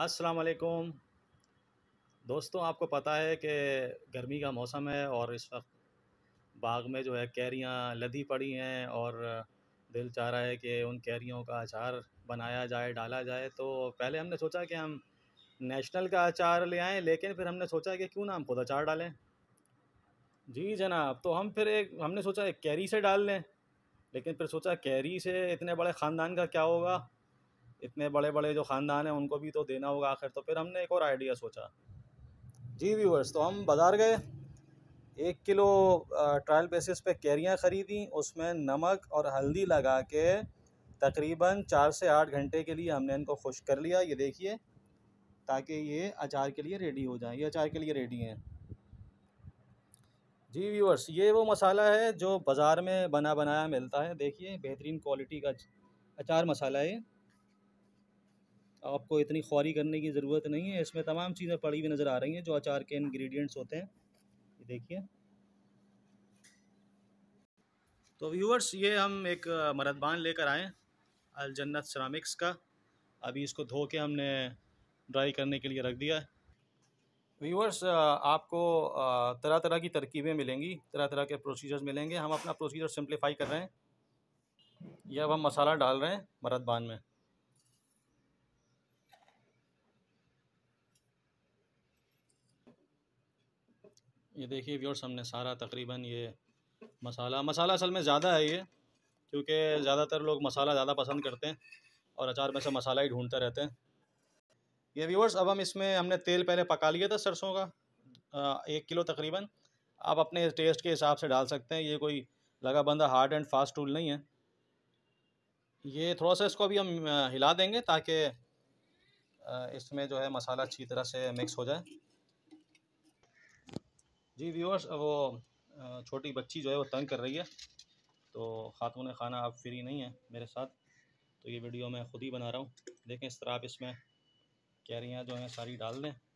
अस्सलाम दोस्तों आपको पता है कि गर्मी का मौसम है और इस वक्त बाग में जो है कैरियाँ लदी पड़ी हैं और दिल चाह रहा है कि उन कैरियों का अचार बनाया जाए डाला जाए तो पहले हमने सोचा कि हम नेशनल का अचार ले आएँ लेकिन फिर हमने सोचा कि क्यों ना हम खुद अचार डालें जी जनाब तो हम फिर एक हमने सोचा एक कैरी से डाल लें लेकिन फिर सोचा कैरी से इतने बड़े ख़ानदान का क्या होगा इतने बड़े बड़े जो ख़ानदान हैं उनको भी तो देना होगा आखिर तो फिर हमने एक और आइडिया सोचा जी व्यूवर्स तो हम बाज़ार गए एक किलो ट्रायल बेसिस पे कैरियाँ ख़रीदी उसमें नमक और हल्दी लगा के तकरीबन चार से आठ घंटे के लिए हमने इनको खुश कर लिया ये देखिए ताकि ये अचार के लिए रेडी हो जाए ये अचार के लिए रेडी हैं जी व्यूअर्स ये वो मसाला है जो बाज़ार में बना बनाया मिलता है देखिए बेहतरीन क्वालिटी का अचार मसाला है आपको इतनी ख़ौरी करने की ज़रूरत नहीं है इसमें तमाम चीज़ें पड़ी हुई नज़र आ रही हैं जो अचार के इंग्रेडिएंट्स होते हैं ये देखिए तो व्यूवर्स ये हम एक मरदबान लेकर आए अलजन्नत सरामिक्स का अभी इसको धो के हमने ड्राई करने के लिए रख दिया है व्यूवर्स आपको तरह तरह की तरकीबें मिलेंगी तरह तरह के प्रोसीजर्स मिलेंगे हम अपना प्रोसीजर सिंप्लीफाई कर रहे हैं यह अब हम मसाला डाल रहे हैं मरदबान में ये देखिए व्यवर्स सामने सारा तकरीबन ये मसाला मसाला असल में ज़्यादा है ये क्योंकि ज़्यादातर लोग मसाला ज़्यादा पसंद करते हैं और अचार में से मसाला ही ढूंढते रहते हैं ये व्यूवर्स अब हम इसमें हमने तेल पहले पका लिया था सरसों का एक किलो तकरीबन आप अपने टेस्ट के हिसाब से डाल सकते हैं ये कोई लगा बंदा हार्ड एंड फास्ट टूल नहीं है ये थोड़ा सा इसको अभी हम हिला देंगे ताकि इसमें जो है मसाला अच्छी तरह से मिक्स हो जाए जी व्यूअर्स वो छोटी बच्ची जो है वो तंग कर रही है तो खातून खाना आप फ्री नहीं है मेरे साथ तो ये वीडियो मैं ख़ुद ही बना रहा हूँ देखें इस तरह आप इसमें कैरियाँ जो हैं सारी डाल दें